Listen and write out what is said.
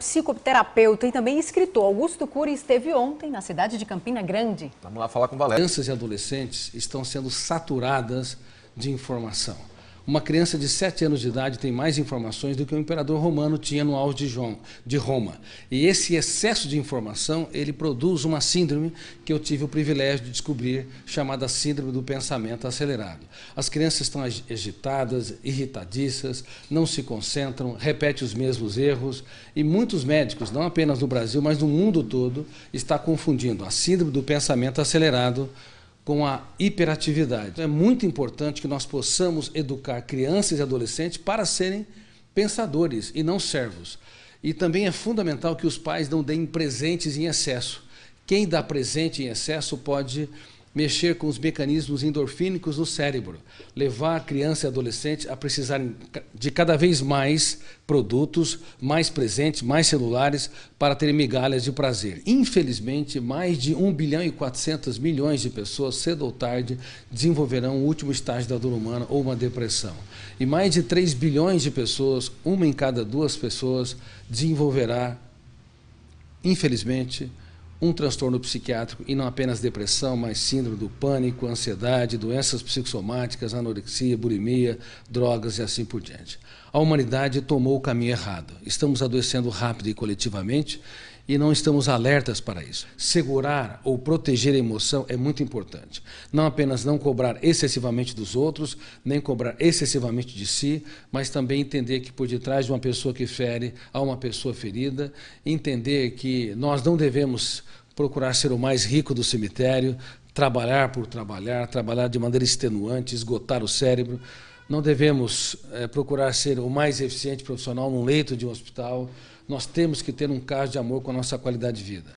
Psicoterapeuta e também escritor Augusto Cury esteve ontem na cidade de Campina Grande. Vamos lá falar com Valéria. Crianças e adolescentes estão sendo saturadas de informação. Uma criança de 7 anos de idade tem mais informações do que o imperador romano tinha no auge de, João, de Roma. E esse excesso de informação, ele produz uma síndrome que eu tive o privilégio de descobrir, chamada síndrome do pensamento acelerado. As crianças estão agitadas, irritadiças, não se concentram, repetem os mesmos erros e muitos médicos, não apenas no Brasil, mas no mundo todo, está confundindo a síndrome do pensamento acelerado com a hiperatividade. Então, é muito importante que nós possamos educar crianças e adolescentes para serem pensadores e não servos. E também é fundamental que os pais não deem presentes em excesso. Quem dá presente em excesso pode mexer com os mecanismos endorfínicos do cérebro, levar a criança e adolescente a precisarem de cada vez mais produtos, mais presentes, mais celulares, para terem migalhas de prazer. Infelizmente, mais de 1 bilhão e 400 milhões de pessoas, cedo ou tarde, desenvolverão o último estágio da dor humana ou uma depressão. E mais de 3 bilhões de pessoas, uma em cada duas pessoas, desenvolverá, infelizmente, um transtorno psiquiátrico e não apenas depressão, mas síndrome do pânico, ansiedade, doenças psicossomáticas, anorexia, bulimia, drogas e assim por diante. A humanidade tomou o caminho errado. Estamos adoecendo rápido e coletivamente e não estamos alertas para isso. Segurar ou proteger a emoção é muito importante. Não apenas não cobrar excessivamente dos outros, nem cobrar excessivamente de si, mas também entender que por detrás de uma pessoa que fere há uma pessoa ferida, entender que nós não devemos procurar ser o mais rico do cemitério, trabalhar por trabalhar, trabalhar de maneira extenuante, esgotar o cérebro. Não devemos é, procurar ser o mais eficiente profissional num leito de um hospital. Nós temos que ter um caso de amor com a nossa qualidade de vida.